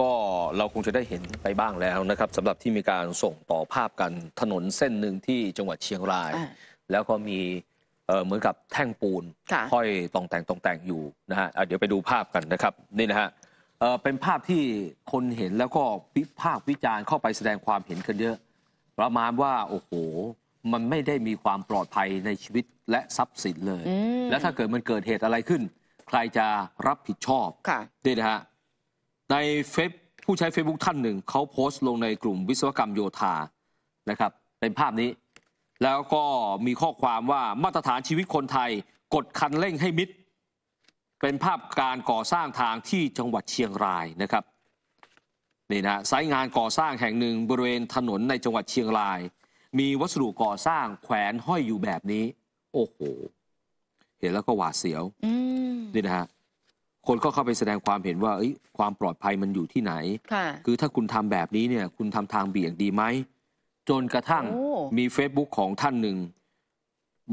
ก็เราคงจะได้เห็นไปบ้างแล้วนะครับสำหรับที่มีการส่งต่อภาพกัน ถนนเส้นหนึ่งที่จังหวัดเชียงราย แล้วก็มีเหมือนกับแท่งปูน ค่ห้อยตองแต่งตองแต่งอยู่ นะฮะเดี๋ยวไปดูภาพกันนะครับนี่นะฮะเป็นภาพที่คนเห็นแล้วก็วิพากษ์วิจารณ์เข้าไปแสดงความเห็นกันเยอะประมาณว่า โอ้โหมันไม่ได้มีความปลอดภัยในชีวิตและทรัพย์สินเลย แล้วถ้าเกิดมันเกิดเหตุอะไรขึ้น ใครจะรับผิดชอบค่ะนี่นะฮะในเฟซผู้ใช้ Facebook ท่านหนึ่งเขาโพสต์ ลงในกลุ่มวิศวกรรมโยธานะครับเป็นภาพนี้ แล้วก็มีข้อความว่ามาตรฐานชีวิตคนไทย กดคันเร่งให้มิดเป็นภาพการก่อสร้างทางที่จังหวัดเชียงรายนะครับ นี่นะสายงานก่อสร้างแห่งหนึ่งบริเวณถนนในจังหวัดเชียงราย มีวัสดุก่อสร้างแขวนห้อยอยู่แบบนี้โอ้โห เห็นแล้วก็หวาดเสียวนี่นะฮะคนก็เข้าไปแสดงความเห็นว่าความปลอดภัยมันอยู่ที่ไหน คือถ้าคุณทำแบบนี้เนี่ย คุณทำทางเบี่ยงดีไหม จนกระทั่งมี Facebook ของท่านหนึ่ง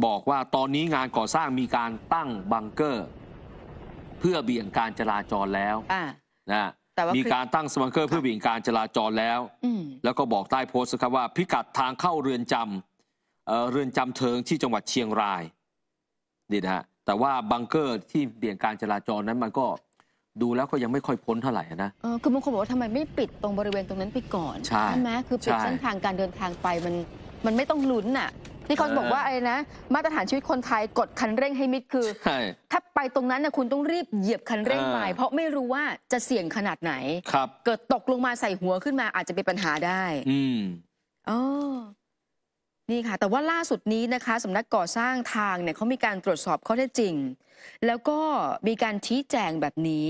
บอกว่าตอนนี้งานก่อสร้างมีการตั้งบังเกอร์ เพื่อเบี่ยงการจราจรแล้วนะมีการตั้งสมังเกอร์ เพื่อเบี่ยงการจราจรแล้วแล้วก็บอกใต้โพสต์ครับว่าพิกัดทางเข้าเรือนจำเเรือนจำเทิงที่จังหวัดเชียงรายนี่นะฮะแต่ว่าบังเกอร์ที่เบี่ยงการจราจรนั้นมันก็ดูแล้วก็ยังไม่ค่อยพ้นเท่าไหร่นะออคือบางคนบอกว่าทำไมไม่ปิดตรงบริเวณตรงนั้นไปก่อนใช่ไหมคือปิดเส้นทางการเดินทางไปมันมันไม่ต้องลุ้นน่ะที่เขาบอกว่าไอ้นะ มาตรฐานชีวิตคนไทยกดคันเร่งให้มิดคือ ถ้าไปตรงนั้นนะคุณต้องรีบเหยียบคันเร่งไปเพราะไม่รู้ว่าจะเสี่ยงขนาดไหนเกิดตกลงมาใส่หัวขึ้นมาอาจจะเป็นปัญหาได้ อืมอ๋อนี่ค่ะแต่ว่าล่าสุดนี้นะคะสำนักก่อสร้างทางเนี่ยเขามีการตรวจสอบข้อเท็จจริง แล้วก็มีการชี้แจงแบบนี้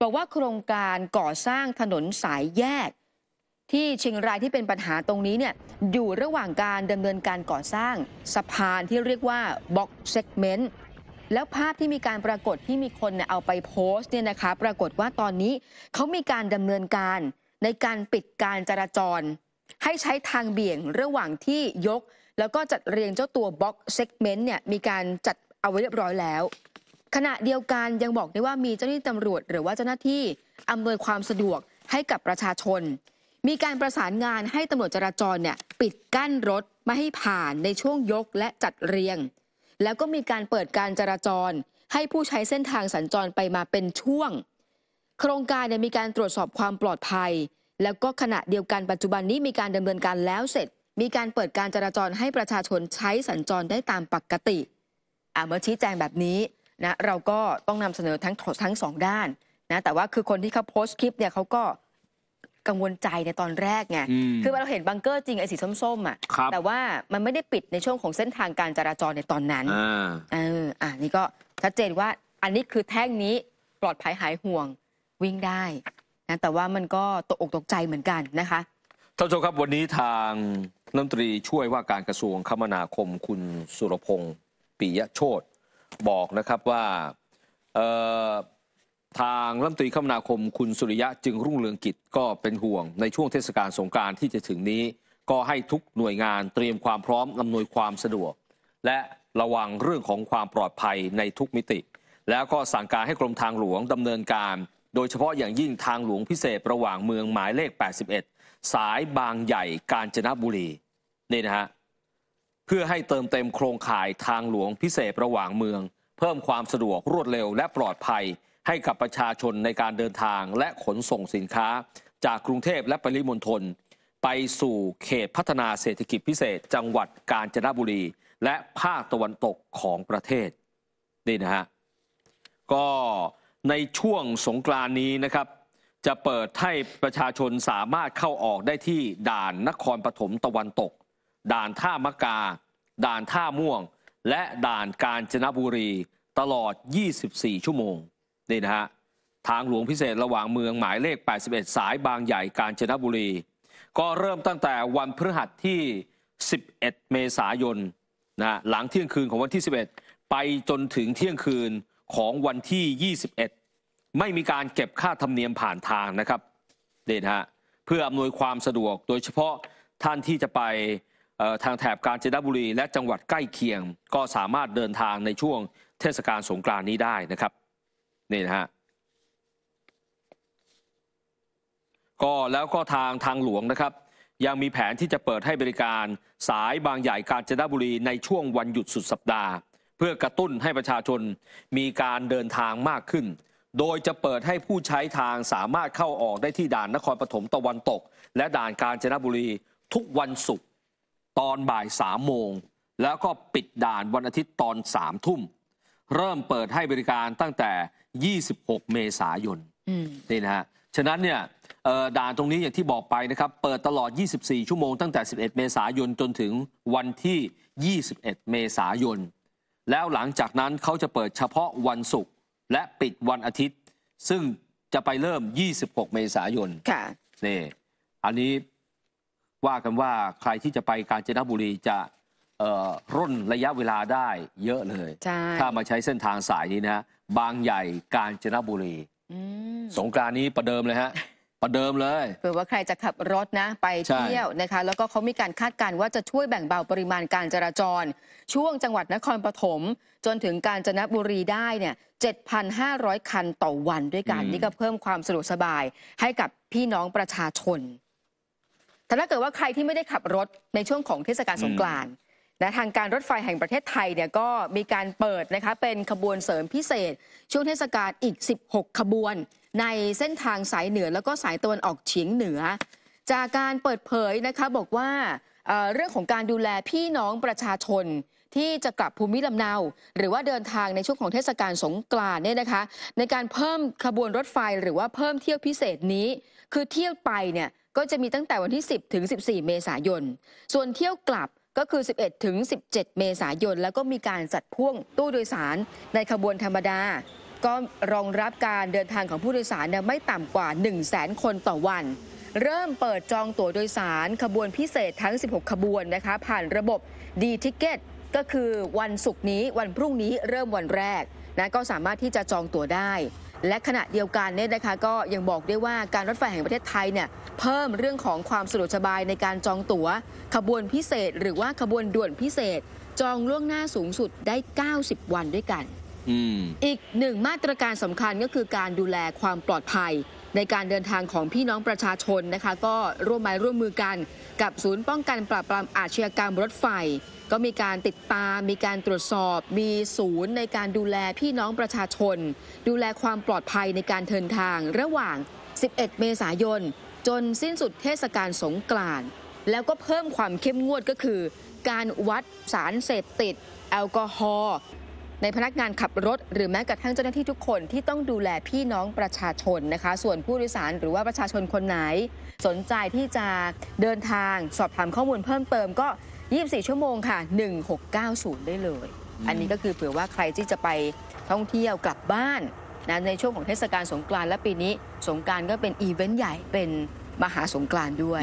บอกว่าโครงการก่อสร้างถนนสายแยก ที่เชียงรายที่เป็นปัญหาตรงนี้เนี่ยอยู่ระหว่างการดำเนินการก่อสร้างสะพานที่เรียกว่าบล็อกเซกเมนต์แล้วภาพที่มีการปรากฏที่มีคนเนี่ยเอาไปโพสต์เนี่ยนะคะ ปรากฏว่าตอนนี้เขามีการดำเนินการในการปิดการจราจรให้ใช้ทางเบี่ยงระหว่างที่ยกแล้วก็จัดเรียงเจ้าตัวบล็อกเซกเมนต์เนี่ยมีการจัดเอาไว้เรียบร้อยแล้ว ขณะเดียวกันยังบอกได้ว่ามีเจ้าหน้าที่ตำรวจ หรือว่าเจ้าหน้าที่อำนวยความสะดวกให้กับประชาชน มีการประสานงานให้ตำรวจจราจรเนี่ยปิดกั้นรถไม่ให้ผ่านในช่วงยกและจัดเรียง แล้วก็มีการเปิดการจราจร ให้ผู้ใช้เส้นทางสัญจรไปมาเป็นช่วง โครงการเนี่ยมีการตรวจสอบความปลอดภัยแล้วก็ขณะเดียวกันปัจจุบันนี้มีการดำเนินการแล้วเสร็จ มีการเปิดการจราจรให้ประชาชนใช้สัญจรได้ตามปกติอาเมื่อชี้แจงแบบนี้นะเราก็ต้องนำเสนอทั้งทั้งสองด้านนะแต่ว่าคือคนที่เขาโพสต์คลิปเนี่ยเขาก็กังวลใจในตอนแรกไงคือเราเห็นบังเกอร์จริงไอ้สีส้มๆอ่ะแต่ว่ามันไม่ได้ปิดในช่วงของเส้นทางการจราจรในตอนนั้นเอออ่านี่ก็ชัดเจนว่าอันนี้คือแท่งนี้ปลอดภัยหายห่วงวิ่งได้นะแต่ว่ามันก็ตกอกตกใจเหมือนกันนะคะท่านผู้ชมครับวันนี้ทางรัฐมนตรีช่วยว่าการกระทรวงคมนาคม คุณสุรพงศ์ปิยะโชตบอกนะครับว่าทางรัฐมนตรีคมนาคมคุณสุริยะจึงรุ่งเรืองกิจก็เป็นห่วงในช่วงเทศกาลสงการที่จะถึงนี้ ก็ให้ทุกหน่วยงานเตรียมความพร้อมอำนวยความสะดวก และระวังเรื่องของความปลอดภัยในทุกมิติ แล้วก็สั่งการให้กรมทางหลวงดำเนินการโดยเฉพาะอย่างยิ่งทางหลวงพิเศษระหว่างเมืองหมายเลข 81 สายบางใหญ่กาญจนบุรี นี่นะฮะ เพื่อให้เติมเต็มโครงข่ายทางหลวงพิเศษระหว่างเมือง เพิ่มความสะดวกรวดเร็ว และปลอดภัยให้กับประชาชนในการเดินทางและขนส่งสินค้าจากกรุงเทพและปริมณฑลไปสู่เขตพัฒนาเศรษฐกิจพิเศษ จังหวัดกาญจนบุรี และภาคตะวันตกของประเทศนี่นะฮะก็ในช่วงสงกรานนี้นะครับ จะเปิดให้ประชาชนสามารถเข้าออกได้ที่ด่านนครปฐมตะวันตก ด่านท่ามะกา ด่านท่าม่วง และด่านกาญจนบุรี ตลอด 24 ชั่วโมง นี่นะฮะ ทางหลวงพิเศษระหว่างเมืองหมายเลข 81 สายบางใหญ่กาญจนบุรี ก็เริ่มตั้งแต่วันพฤหัสที่ 11 เมษายนนะหลังเที่ยงคืนของวันที่ 11 ไปจนถึงเที่ยงคืนของวันที่ 21 ไม่มีการเก็บค่าธรรมเนียมผ่านทางนะครับเด่นฮะ เพื่ออำนวยความสะดวกโดยเฉพาะท่านที่จะไปทางแถบกาญจนบุรีและจังหวัดใกล้เคียงก็สามารถเดินทางในช่วงเทศกาลสงกรานนี้ได้นะครับนี่นะฮะ ก็แล้วก็ทางทางหลวงนะครับยังมีแผนที่จะเปิดให้บริการสายบางใหญ่กาญจนบุรีในช่วงวันหยุดสุดสัปดาห์เพื่อกระตุ้นให้ประชาชนมีการเดินทางมากขึ้น โดยจะเปิดให้ผู้ใช้ทางสามารถเข้าออกได้ที่ด่านนครปฐมตะวันตก และด่านกาญจนบุรีทุกวันศุกร์ตอนบ่ายสามโมง แล้วก็ปิดด่านวันอาทิตย์ตอนสามทุ่ม เริ่มเปิดให้บริการตั้งแต่ 26 เมษายนนี่นะฮะ ฉะนั้นเนี่ยด่านตรงนี้ อย่างที่บอกไปนะครับ เปิดตลอด 24ชั่วโมง ตั้งแต่ 11 เมษายนจนถึงวันที่ 21 เมษายนแล้วหลังจากนั้นเขาจะเปิดเฉพาะวันศุกร์และปิดวันอาทิตย์ ซึ่งจะไปเริ่ม 26 เมษายน ค่ะนี่อันนี้ว่ากันว่าใครที่จะไปกาญจนบุรีจะร่นระยะเวลาได้เยอะเลย ถ้ามาใช้เส้นทางสายนี้นะฮะ บางใหญ่กาญจนบุรี สงกรานนี้ประเดิมเลยฮะประเดิมเลยเผื่อว่าใครจะขับรถนะไปเที่ยวนะคะแล้วก็เขามีการคาดการณ์ว่าจะช่วยแบ่งเบาปริมาณการจราจร ช่วงจังหวัดนครปฐมจนถึงกาญจนบุรีได้เนี่ย 7,500 คันต่อวันด้วยกันนี่ก็เพิ่มความสะดวกสบายให้กับพี่น้องประชาชนแต่ถ้าเกิดว่าใครที่ไม่ได้ขับรถในช่วงของเทศกาลสงกรานต์นะทางการรถไฟแห่งประเทศไทยเนี่ยก็มีการเปิดนะคะเป็นขบวนเสริมพิเศษ ช่วงเทศกาลอีก 16 ขบวนในเส้นทางสายเหนือแล้วก็สายตะวันออกเฉียงเหนือ จากการเปิดเผยนะคะบอกว่าเเรื่องของการดูแลพี่น้องประชาชนที่จะกลับภูมิลำเนา หรือว่าเดินทางในช่วงของเทศกาลสงกรานต์เนี่ยนะคะในการเพิ่มขบวนรถไฟหรือว่าเพิ่มเที่ยวพิเศษนี้ คือเที่ยวไปเนี่ยก็จะมีตั้งแต่วันที่ 10ถึง14 เมษายนส่วนเที่ยวกลับก็คือ 11 ถึง 17 เมษายน แล้วก็มีการจัดพ่วงตู้โดยสารในขบวนธรรมดา ก็รองรับการเดินทางของผู้โดยสารไม่ต่ำกว่า 1 0 0 0 0 0 คนต่อวัน เริ่มเปิดจองตั๋วโดยสาร ขบวนพิเศษทั้ง 16 ขบวนนะคะผ่านระบบดีทิเกตก็คือวันศุกร์นี้วันพรุ่งนี้เริ่มวันแรกนะก็สามารถที่จะจองตั๋วได้และขณะเดียวกันเนี่ยนะคะก็ยังบอกได้ว่าการรถไฟแห่งประเทศไทยเนี่ยเพิ่มเรื่องของความสะดวกสบายในการจองตั๋ว ขบวนพิเศษหรือว่าขบวนด่วนพิเศษจองล่วงหน้าสูงสุดได้ 90 วันด้วยกัน อีกหนึ่งมาตรการสำคัญก็คือการดูแลความปลอดภัยในการเดินทางของพี่น้องประชาชนนะคะ ก็ร่วมมือร่วมมือกันกับศูนย์ป้องกันปราบปรามอาชญากรรมรถไฟ ก็มีการติดตามมีการตรวจสอบ มีศูนย์ ในการดูแลพี่น้องประชาชน ดูแลความปลอดภัยในการเดินทางระหว่าง 11 เมษายน จนสิ้นสุดเทศกาลสงกรานต์แล้วก็เพิ่มความเข้มงวดก็คือการวัดสารเสพติด แอลกอฮอล์ในพนักงานขับรถหรือแม้กระทั่งเจ้าหน้าที่ทุกคนที่ต้องดูแลพี่น้องประชาชนนะคะ ส่วนผู้โดยสารหรือว่าประชาชนคนไหน สนใจที่จะเดินทางสอบถามข้อมูลเพิ่มเติมก็ 24 ชั่วโมงค่ะ 1690 ได้เลย อันนี้ก็คือเผื่อว่าใครที่จะไปท่องเที่ยวกลับบ้านนะในช่วงของเทศกาลสงกรานต์และปีนี้ สงกรานต์ก็เป็นอีเวนต์ใหญ่เป็นมหาสงกรานต์ด้วย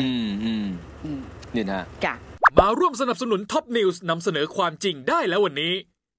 นี่นะะมาร่วมสนับสนุนท็อปนิวส์นำเสนอความจริงได้แล้ววันนี้